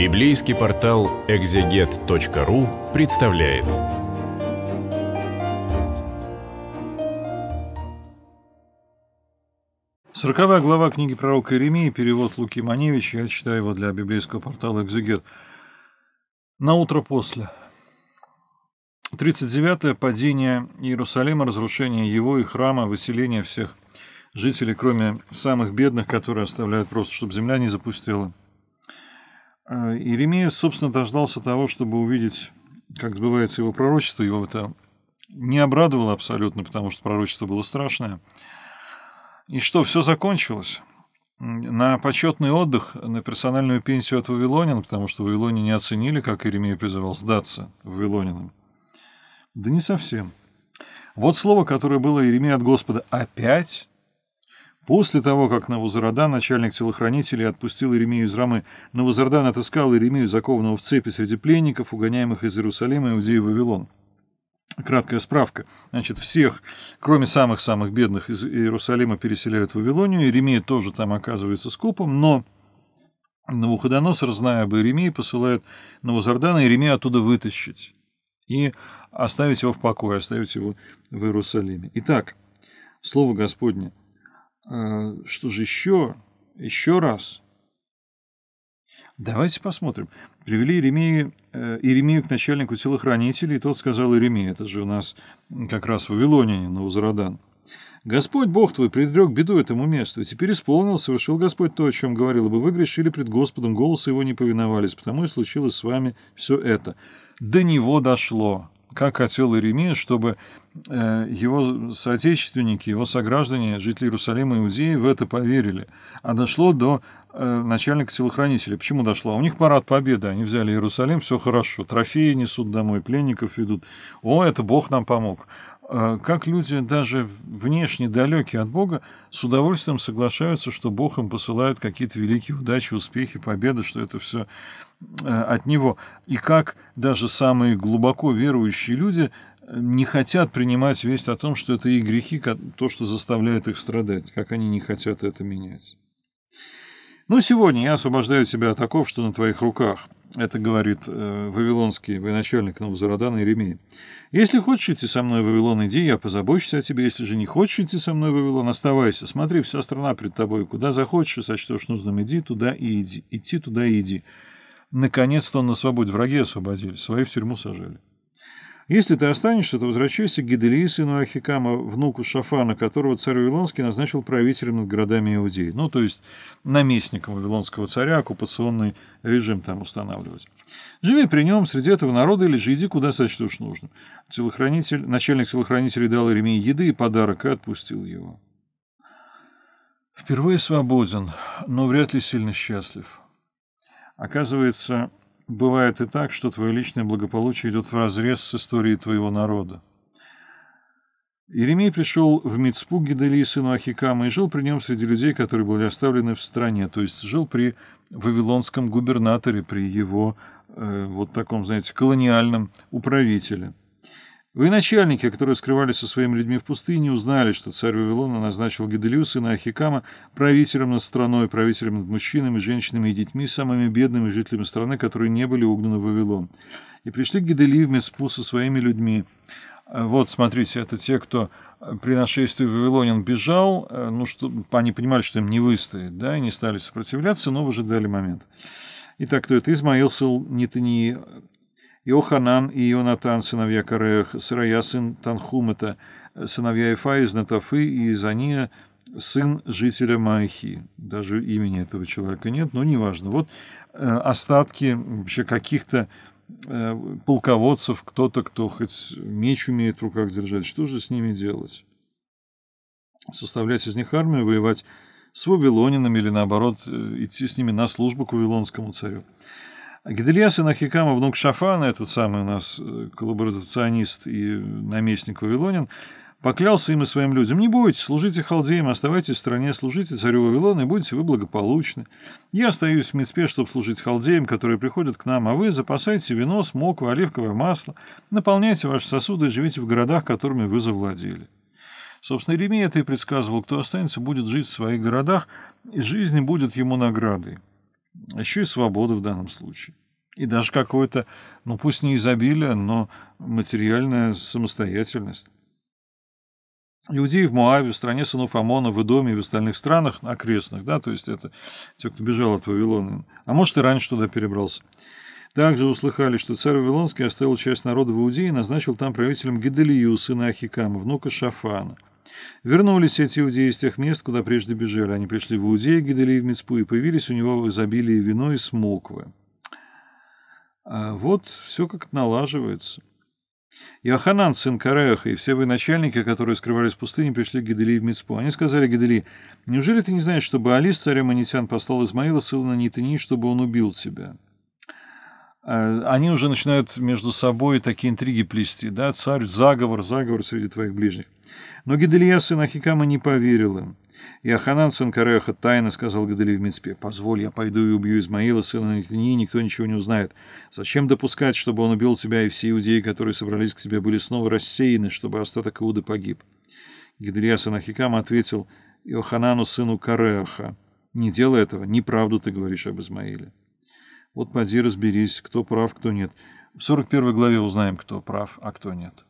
Библейский портал экзегет.ру представляет. Сороковая глава книги пророка Иеремии, перевод Луки Маневич, я читаю его для библейского портала «Экзегет». На утро после. 39-е падение Иерусалима, разрушение его и храма, выселение всех жителей, кроме самых бедных, которые оставляют просто, чтобы земля не запустела – Э, Иеремия, собственно, дождался того, чтобы увидеть, как сбывается его пророчество. Его это не обрадовало абсолютно, потому что пророчество было страшное. И что, все закончилось? На почетный отдых, на персональную пенсию от Вавилонин, потому что Вавилоне не оценили, как Иеремия призывал сдаться Вавилонинам. Да не совсем. Вот слово, которое было Иеремия от Господа. Опять После того, как Навузарадан, начальник телохранителей, отпустил Иеремию из рамы, Навузарадан отыскал Иеремию, закованного в цепи среди пленников, угоняемых из Иерусалима, Иудеи и Вавилон. Краткая справка. Значит, всех, кроме самых-самых бедных, из Иерусалима переселяют в Вавилонию. Иеремия тоже там оказывается скупом, но Навуходоносор, зная об Иеремии, посылает Навузардана Иеремию оттуда вытащить и оставить его в покое, оставить его в Иерусалиме. Итак, Слово Господне – Э, что же еще? Еще раз. Давайте посмотрим. Привели Иеремию, э, Иеремию к начальнику телохранителей, и тот сказал Иеремии, это же у нас как раз в на Узрадан. «Господь Бог твой предрек беду этому месту, и теперь исполнился, совершил Господь то, о чем говорил, бы вы грешили пред Господом, голоса его не повиновались, потому и случилось с вами все это». До него дошло как хотел Иеремия, чтобы э, его соотечественники, его сограждане, жители Иерусалима, и иудеи в это поверили. А дошло до э, начальника телохранителя. Почему дошло? У них парад победы, они взяли Иерусалим, все хорошо, трофеи несут домой, пленников ведут. О, это Бог нам помог. Э, как люди, даже внешне далекие от Бога, с удовольствием соглашаются, что Бог им посылает какие-то великие удачи, успехи, победы, что это все э, от Него. И как даже самые глубоко верующие люди э, не хотят принимать весть о том, что это их грехи, то, что заставляет их страдать, как они не хотят это менять. Ну сегодня я освобождаю тебя от оков, что на твоих руках – это говорит э, вавилонский военачальник Новозарадан Иеремии. «Если хочешь идти со мной в Вавилон, иди, я позабочусь о тебе. Если же не хочешь идти со мной в Вавилон, оставайся. Смотри, вся страна пред тобой. Куда захочешь сочтешь нужным, иди туда и иди. Идти туда и иди». Наконец-то он на свободе. Враги освободили, свои в тюрьму сажали. Если ты останешься, то возвращайся к Гиделии, сыну внуку Шафана, которого царь Вавилонский назначил правителем над городами Иудеи. Ну, то есть наместником Вавилонского царя, оккупационный режим там устанавливать. Живи при нем, среди этого народа, или же иди, куда сочтешь нужно. Телохранитель, начальник телохранителей дал Иеремии еды и подарок, и отпустил его. Впервые свободен, но вряд ли сильно счастлив. Оказывается, Бывает и так, что твое личное благополучие идет вразрез с историей твоего народа. Иеремей пришел в Мицпу Гедалии, сыну Ахикама, и жил при нем среди людей, которые были оставлены в стране, то есть жил при вавилонском губернаторе, при его э, вот таком, знаете, колониальном управителе. Военачальники, которые скрывались со своими людьми в пустыне, узнали, что царь Вавилона назначил Гедалиуса и Нахикама правителем над страной, правителем над мужчинами, женщинами и детьми, самыми бедными жителями страны, которые не были угнаны в Вавилон. И пришли к Гедалию в Меспу со своими людьми. Э, вот, смотрите, это те, кто э, при нашествии Вавилонин бежал, э, ну, что, они понимали, что им не выстоит, да, и не стали сопротивляться, но выжидали момент. Итак, кто это? Измаил Сыл Нитани. Иоханан и Ионатан, сыновья Кореах, Сырая, сын Танхумата, сыновья Ифа из Натафы и Изания, сын жителя Майхи. Даже имени этого человека нет, но неважно. Вот э, остатки вообще каких-то э, полководцев, кто-то, кто хоть меч умеет в руках держать, что же с ними делать? Составлять из них армию, воевать с вавилонинами или, наоборот, э, идти с ними на службу к вавилонскому царю. Гидельяс Нахикама, внук Шафана, этот самый у нас э, коллаборационист и наместник Вавилонин, поклялся им и своим людям, «Не бойтесь, служите халдеям, оставайтесь в стране, служите царю Вавилона, и будете вы благополучны. Я остаюсь в Мицпе, чтобы служить халдеям, которые приходят к нам, а вы запасайте вино, смоку, оливковое масло, наполняйте ваши сосуды и живите в городах, которыми вы завладели». Собственно, Иеремия это и предсказывал, кто останется, будет жить в своих городах, и жизнь будет ему наградой а еще и свободу в данном случае. И даже какое-то, ну пусть не изобилие, но материальная самостоятельность. Иудеи в Моаве, в стране сынов Амона, в Идоме и в остальных странах окрестных, да, то есть это те, кто бежал от Вавилона, а может и раньше туда перебрался. Также услыхали, что царь Вавилонский оставил часть народа в Иудее и назначил там правителем Гедалию, сына Ахикама, внука Шафана – Вернулись эти иудеи из тех мест, куда прежде бежали. Они пришли в Иудею, Гиделии в Мицпу, и появились у него в изобилии вино и смоквы. А вот все как налаживается. Иоханан, сын Кареаха, и все вы начальники, которые скрывались в пустыне, пришли к Гидели в Мицпу. Они сказали Гидели, «Неужели ты не знаешь, что Баалис, царь Аманитян, послал Измаила, сына Нитани, чтобы он убил тебя?» Э, они уже начинают между собой такие интриги плести, да, царь, заговор, заговор среди твоих ближних. Но Гидалия, сын Ахикама, не поверил им. И Аханан, сын Кареха, тайно сказал Гадали в Мицпе, «Позволь, я пойду и убью Измаила, сына Нетании, никто ничего не узнает. Зачем допускать, чтобы он убил тебя, и все иудеи, которые собрались к тебе, были снова рассеяны, чтобы остаток Иуды погиб?» Гидалия, сын Ахикама, ответил Иоханану, сыну Кареха, «Не делай этого, неправду ты говоришь об Измаиле». Вот поди разберись, кто прав, кто нет. В 41 главе узнаем, кто прав, а кто нет.